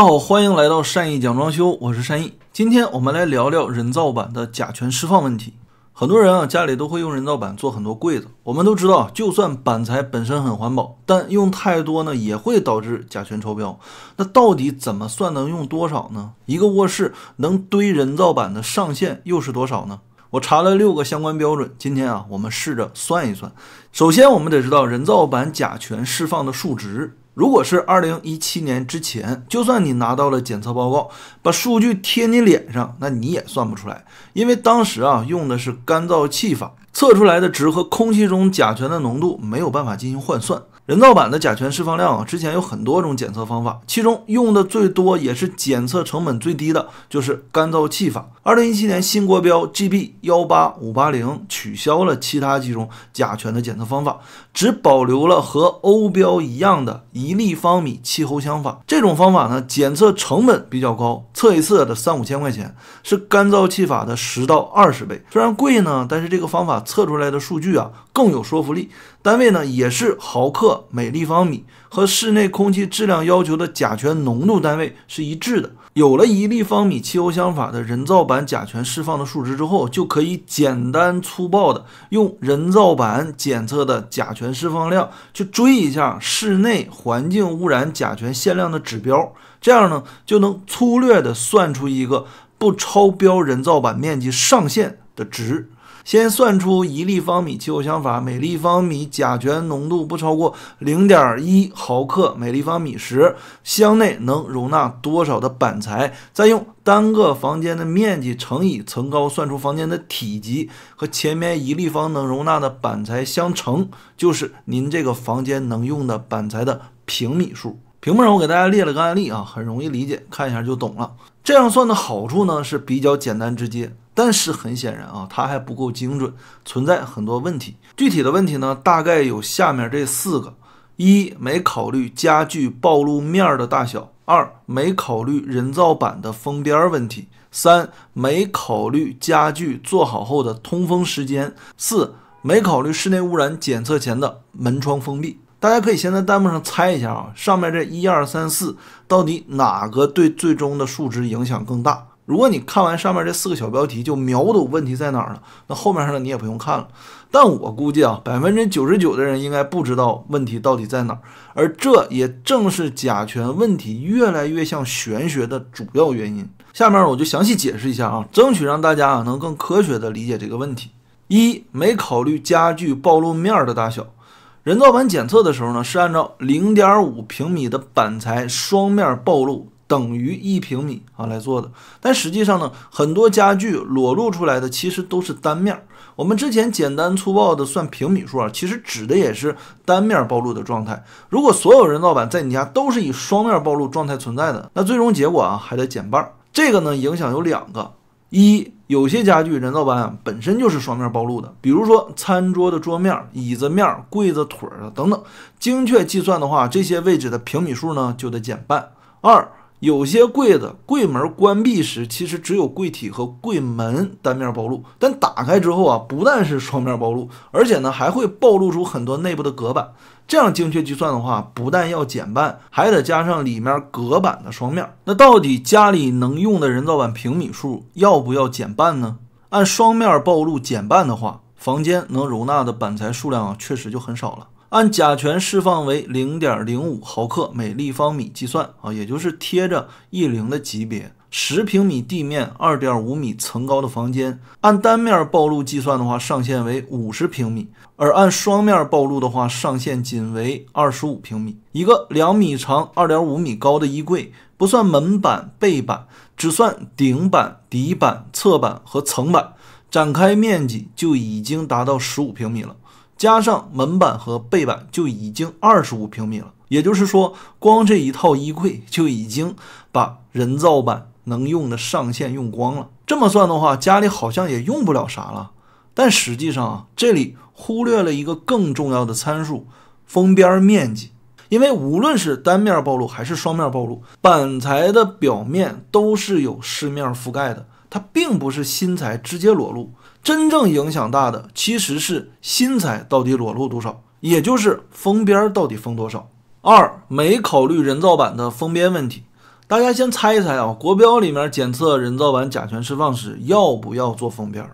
大家好，欢迎来到善意讲装修，我是善意。今天我们来聊聊人造板的甲醛释放问题。很多人啊，家里都会用人造板做很多柜子。我们都知道，就算板材本身很环保，但用太多呢，也会导致甲醛超标。那到底怎么算能用多少呢？一个卧室能堆人造板的上限又是多少呢？我查了六个相关标准，今天啊，我们试着算一算。首先，我们得知道人造板甲醛释放的数值。如果是二零一七年之前，就算你拿到了检测报告，把数据贴你脸上，那你也算不出来，因为当时啊用的是干燥器法测出来的值和空气中甲醛的浓度没有办法进行换算。人造板的甲醛释放量啊，之前有很多种检测方法，其中用的最多也是检测成本最低的，就是干燥器法。二零一七年新国标 GB 幺八五八零取消了其他几种甲醛的检测方法。只保留了和欧标一样的一立方米气候箱法，这种方法呢，检测成本比较高，测一次得三五千块钱，是干燥器法的十到二十倍。虽然贵呢，但是这个方法测出来的数据啊更有说服力，单位呢也是毫克每立方米，和室内空气质量要求的甲醛浓度单位是一致的。有了一立方米气油箱法的人造板甲醛释放的数值之后，就可以简单粗暴的用人造板检测的甲醛释放量去追一下室内环境污染甲醛限量的指标，这样呢，就能粗略的算出一个不超标人造板面积上限的值。先算出一立方米气候箱法，每立方米甲醛浓度不超过零点一毫克每立方米时，箱内能容纳多少的板材？再用单个房间的面积乘以层高，算出房间的体积，和前面一立方能容纳的板材相乘，就是您这个房间能用的板材的平米数。屏幕上我给大家列了个案例啊，很容易理解，看一下就懂了。这样算的好处呢，是比较简单直接。但是很显然啊，它还不够精准，存在很多问题。具体的问题呢，大概有下面这四个：一、没考虑家具暴露面儿的大小；二、没考虑人造板的封边问题；三、没考虑家具做好后的通风时间；四、没考虑室内污染检测前的门窗封闭。大家可以先在弹幕上猜一下啊，上面这一二三四到底哪个对最终的数值影响更大？如果你看完上面这四个小标题就秒懂问题在哪儿了，那后面上的你也不用看了。但我估计啊，百分之九十九的人应该不知道问题到底在哪儿，而这也正是甲醛问题越来越像玄学的主要原因。下面我就详细解释一下啊，争取让大家啊能更科学的理解这个问题。一没考虑家具暴露面的大小，人造板检测的时候呢是按照零点五平米的板材双面暴露。等于一平米啊，来做的。但实际上呢，很多家具裸露出来的其实都是单面儿。我们之前简单粗暴的算平米数啊，其实指的也是单面暴露的状态。如果所有人造板在你家都是以双面暴露状态存在的，那最终结果啊还得减半。这个呢，影响有两个：一，有些家具人造板啊本身就是双面暴露的，比如说餐桌的桌面、椅子面、柜子腿儿等等。精确计算的话，这些位置的平米数呢就得减半。二。有些柜子柜门关闭时，其实只有柜体和柜门单面暴露，但打开之后啊，不但是双面暴露，而且呢还会暴露出很多内部的隔板。这样精确计算的话，不但要减半，还得加上里面隔板的双面。那到底家里能用的人造板平米数要不要减半呢？按双面暴露减半的话，房间能容纳的板材数量啊，确实就很少了。按甲醛释放为零点零五毫克每立方米计算啊，也就是贴着 E 零的级别。十平米地面、二点五米层高的房间，按单面暴露计算的话，上限为五十平米；而按双面暴露的话，上限仅为二十五平米。一个两米长、二点五米高的衣柜，不算门板、背板，只算顶板、底板、侧板和层板，展开面积就已经达到十五平米了。加上门板和背板就已经二十五平米了，也就是说，光这一套衣柜就已经把人造板能用的上限用光了。这么算的话，家里好像也用不了啥了。但实际上啊，这里忽略了一个更重要的参数——封边面积。因为无论是单面暴露还是双面暴露，板材的表面都是有饰面覆盖的。它并不是新材直接裸露，真正影响大的其实是新材到底裸露多少，也就是封边到底封多少。二没考虑人造板的封边问题，大家先猜一猜啊，国标里面检测人造板甲醛释放时要不要做封边？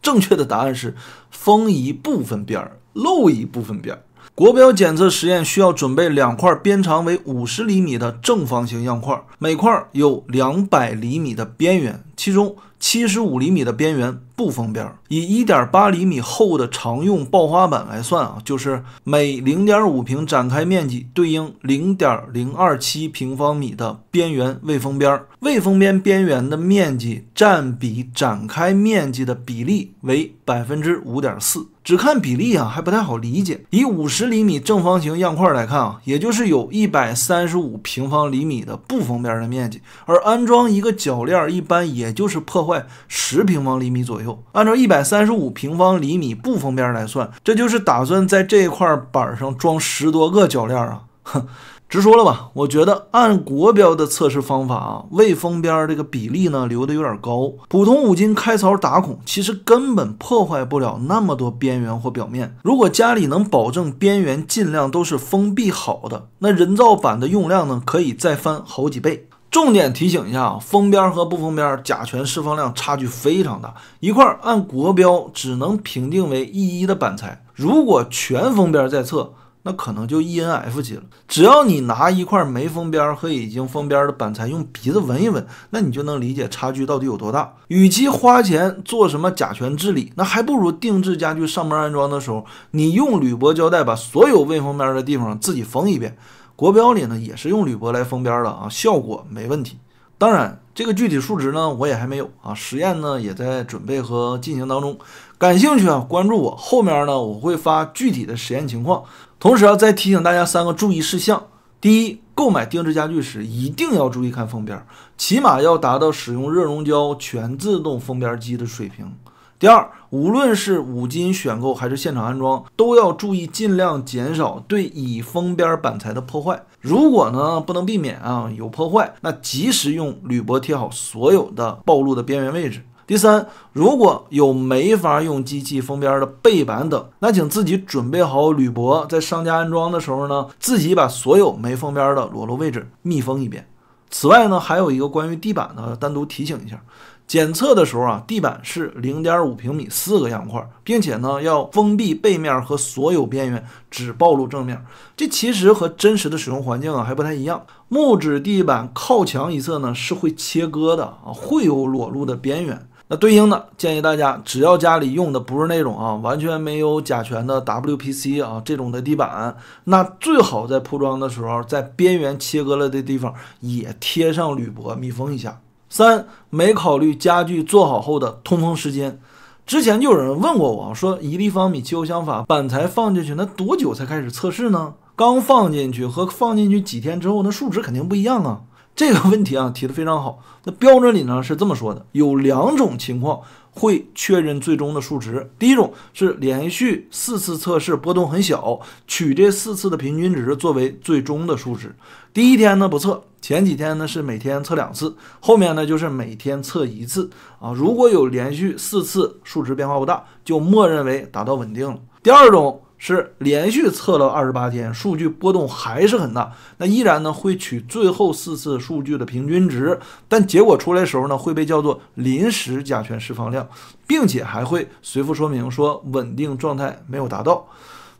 正确的答案是封一部分边儿，露一部分边儿。国标检测实验需要准备两块边长为五十厘米的正方形样块，每块有两百厘米的边缘。其中七十五厘米的边缘不封边，以一点八厘米厚的常用爆花板来算啊，就是每零点五平展开面积对应零点零二七平方米的边缘未封边，未封边边缘的面积占比展开面积的比例为百分之五点四。只看比例啊，还不太好理解。以五十厘米正方形样块来看啊，也就是有一百三十五平方厘米的不封边的面积，而安装一个铰链一般也也就是破坏十平方厘米左右，按照一百三十五平方厘米不封边来算，这就是打算在这块板上装十多个铰链啊！哼，直说了吧，我觉得按国标的测试方法啊，未封边这个比例呢留的有点高。普通五金开槽打孔其实根本破坏不了那么多边缘或表面。如果家里能保证边缘尽量都是封闭好的，那人造板的用量呢可以再翻好几倍。重点提醒一下啊，封边和不封边甲醛释放量差距非常大。一块按国标只能评定为 E1 的板材，如果全封边再测，那可能就 ENF 级了。只要你拿一块没封边和已经封边的板材，用鼻子闻一闻，那你就能理解差距到底有多大。与其花钱做什么甲醛治理，那还不如定制家具上门安装的时候，你用铝箔胶带把所有未封边的地方自己封一遍。国标里呢也是用铝箔来封边的啊，效果没问题。当然，这个具体数值呢我也还没有啊，实验呢也在准备和进行当中。感兴趣啊，关注我，后面呢我会发具体的实验情况。同时啊，再提醒大家三个注意事项：第一，购买定制家具时一定要注意看封边，起码要达到使用热熔胶全自动封边机的水平。第二，无论是五金选购还是现场安装，都要注意尽量减少对已封边板材的破坏。如果呢不能避免啊有破坏，那及时用铝箔贴好所有的暴露的边缘位置。第三，如果有没法用机器封边的背板等，那请自己准备好铝箔，在商家安装的时候呢，自己把所有没封边的裸露位置密封一遍。此外呢，还有一个关于地板的单独提醒一下。检测的时候啊，地板是零点五平米四个样块，并且呢要封闭背面和所有边缘，只暴露正面。这其实和真实的使用环境啊还不太一样。木质地板靠墙一侧呢是会切割的啊，会有裸露的边缘。那对应的建议大家，只要家里用的不是那种啊完全没有甲醛的 WPC 啊这种的地板，那最好在铺装的时候在边缘切割了的地方也贴上铝箔密封一下。三没考虑家具做好后的通风时间，之前就有人问过我，说一立方米汽油箱法板材放进去，那多久才开始测试呢？刚放进去和放进去几天之后，那数值肯定不一样啊。这个问题啊提的非常好。那标准里呢是这么说的，有两种情况会确认最终的数值。第一种是连续四次测试波动很小，取这四次的平均值作为最终的数值。第一天呢不测，前几天呢是每天测两次，后面呢就是每天测一次啊。如果有连续四次数值变化不大，就默认为达到稳定了。第二种。是连续测了二十八天，数据波动还是很大。那依然呢会取最后四次数据的平均值，但结果出来的时候呢会被叫做临时甲醛释放量，并且还会随附说明说稳定状态没有达到。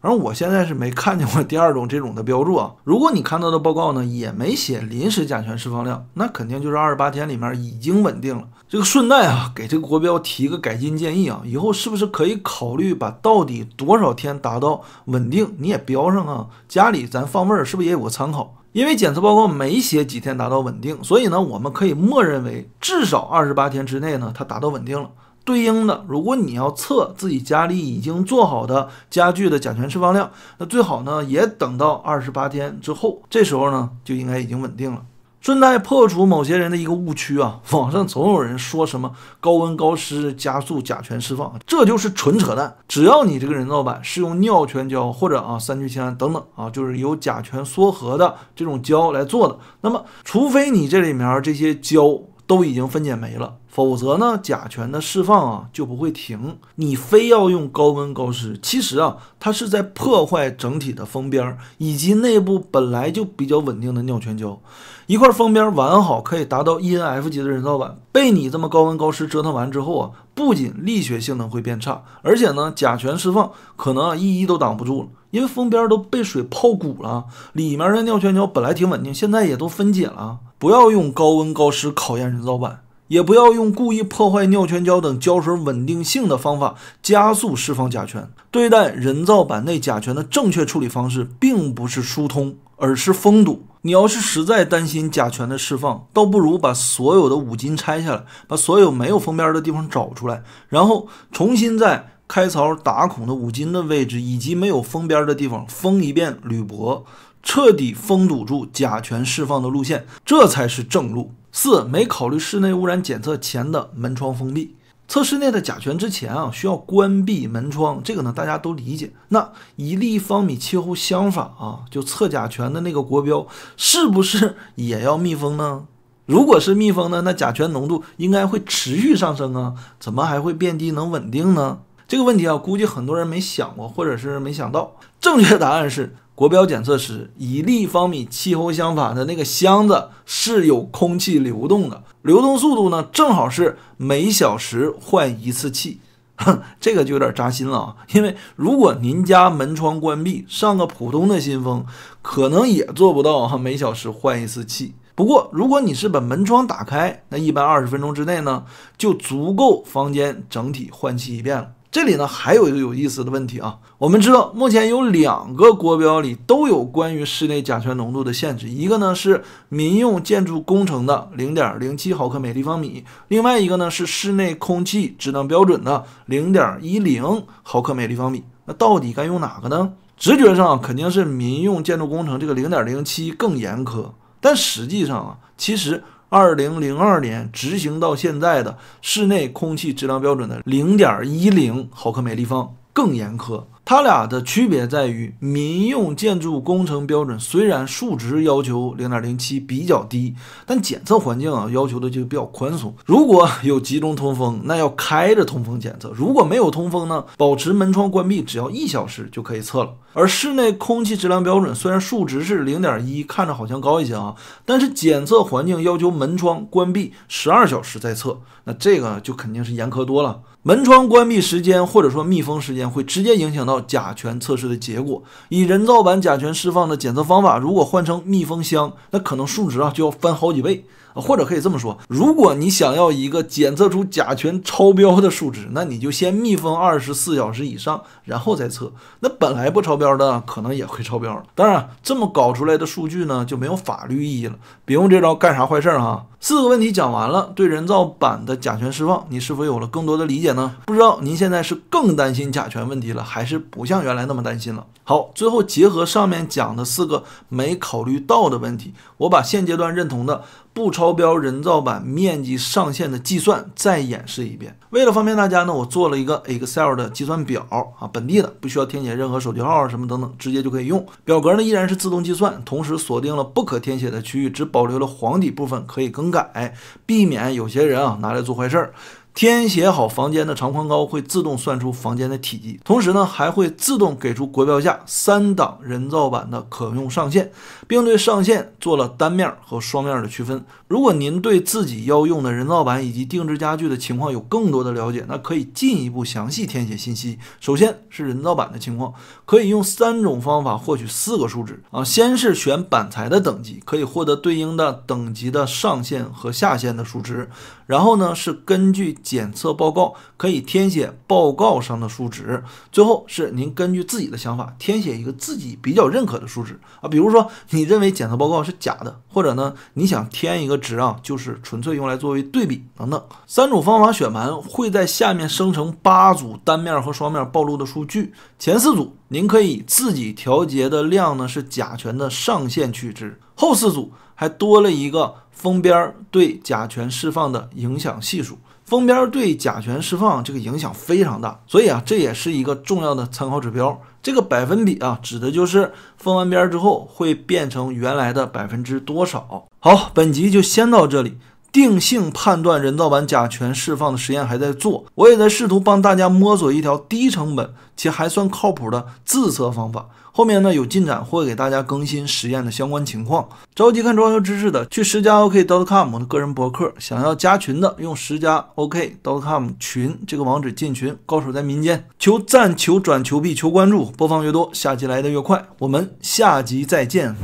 而我现在是没看见过第二种这种的标注啊。如果你看到的报告呢，也没写临时甲醛释放量，那肯定就是二十八天里面已经稳定了。这个顺带啊，给这个国标提一个改进建议啊，以后是不是可以考虑把到底多少天达到稳定你也标上啊？家里咱放味儿是不是也有个参考？因为检测报告没写几天达到稳定，所以呢，我们可以默认为至少二十八天之内呢，它达到稳定了。对应的，如果你要测自己家里已经做好的家具的甲醛释放量，那最好呢也等到二十八天之后，这时候呢就应该已经稳定了。顺带破除某些人的一个误区啊，网上总有人说什么高温高湿加速甲醛释放，这就是纯扯淡。只要你这个人造板是用尿醛胶或者啊三聚氰胺等等啊，就是由甲醛缩合的这种胶来做的，那么除非你这里面这些胶。都已经分解没了，否则呢，甲醛的释放啊就不会停。你非要用高温高湿，其实啊，它是在破坏整体的封边儿以及内部本来就比较稳定的尿醛胶。一块封边完好可以达到 E N F 级的人造板，被你这么高温高湿折腾完之后啊，不仅力学性能会变差，而且呢，甲醛释放可能啊一一都挡不住了，因为封边都被水泡鼓了，里面的尿醛胶本来挺稳定，现在也都分解了。不要用高温高湿考验人造板，也不要用故意破坏尿醛胶等胶水稳定性的方法加速释放甲醛。对待人造板内甲醛的正确处理方式，并不是疏通，而是封堵。你要是实在担心甲醛的释放，倒不如把所有的五金拆下来，把所有没有封边的地方找出来，然后重新在开槽打孔的五金的位置以及没有封边的地方封一遍铝箔。彻底封堵住甲醛释放的路线，这才是正路。四没考虑室内污染检测前的门窗封闭。测室内的甲醛之前啊，需要关闭门窗，这个呢大家都理解。那一立方米气候相反啊，就测甲醛的那个国标，是不是也要密封呢？如果是密封呢，那甲醛浓度应该会持续上升啊，怎么还会变低能稳定呢？这个问题啊，估计很多人没想过，或者是没想到。正确答案是。国标检测时，一立方米气候相反的那个箱子是有空气流动的，流动速度呢，正好是每小时换一次气。哼，这个就有点扎心了啊，因为如果您家门窗关闭，上个普通的新风可能也做不到哈、每小时换一次气。不过，如果你是把门窗打开，那一般二十分钟之内呢，就足够房间整体换气一遍了。这里呢还有一个有意思的问题啊，我们知道目前有两个国标里都有关于室内甲醛浓度的限制，一个呢是民用建筑工程的零点零七毫克每立方米，另外一个呢是室内空气质量标准的零点一零毫克每立方米。那到底该用哪个呢？直觉上肯定是民用建筑工程这个零点零七更严苛，但实际上啊，其实。二零零二年执行到现在的室内空气质量标准的零点一零毫克每立方更严苛。它俩的区别在于，民用建筑工程标准虽然数值要求零点零七比较低，但检测环境啊要求的就比较宽松。如果有集中通风，那要开着通风检测；如果没有通风呢，保持门窗关闭，只要一小时就可以测了。而室内空气质量标准虽然数值是零点一，看着好像高一些啊，但是检测环境要求门窗关闭十二小时再测，那这个就肯定是严苛多了。门窗关闭时间或者说密封时间会直接影响到。甲醛测试的结果，以人造板甲醛释放的检测方法，如果换成密封箱，那可能数值啊就要翻好几倍。或者可以这么说，如果你想要一个检测出甲醛超标的数值，那你就先密封二十四小时以上，然后再测。那本来不超标的，可能也会超标。当然，这么搞出来的数据呢，就没有法律意义了。别用这招干啥坏事哈！四个问题讲完了，对人造板的甲醛释放，你是否有了更多的理解呢？不知道您现在是更担心甲醛问题了，还是不像原来那么担心了？好，最后结合上面讲的四个没考虑到的问题，我把现阶段认同的。不超标人造板面积上限的计算，再演示一遍。为了方便大家呢，我做了一个 Excel 的计算表啊，本地的，不需要填写任何手机号啊什么等等，直接就可以用。表格呢依然是自动计算，同时锁定了不可填写的区域，只保留了黄底部分可以更改，避免有些人啊拿来做坏事儿。填写好房间的长宽高，会自动算出房间的体积，同时呢，还会自动给出国标价三档人造板的可用上限，并对上限做了单面和双面的区分。如果您对自己要用的人造板以及定制家具的情况有更多的了解，那可以进一步详细填写信息。首先是人造板的情况，可以用三种方法获取四个数值啊。先是选板材的等级，可以获得对应的等级的上限和下限的数值。然后呢，是根据检测报告，可以填写报告上的数值。最后是您根据自己的想法，填写一个自己比较认可的数值啊。比如说，你认为检测报告是假的，或者呢，你想填一个。值啊，就是纯粹用来作为对比等等三种方法选盘，会在下面生成八组单面和双面暴露的数据。前四组您可以自己调节的量呢，是甲醛的上限取值；后四组还多了一个封边对甲醛释放的影响系数。封边对甲醛释放这个影响非常大，所以啊，这也是一个重要的参考指标。这个百分比啊，指的就是封完边之后会变成原来的百分之多少。好，本集就先到这里。定性判断人造板甲醛释放的实验还在做，我也在试图帮大家摸索一条低成本且还算靠谱的自测方法。后面呢有进展会给大家更新实验的相关情况。着急看装修知识的去十加 OK.com 我的个人博客。想要加群的用十加 OK.com 群这个网址进群。高手在民间，求赞、求转、求币、求关注，播放越多，下集来的越快。我们下集再见。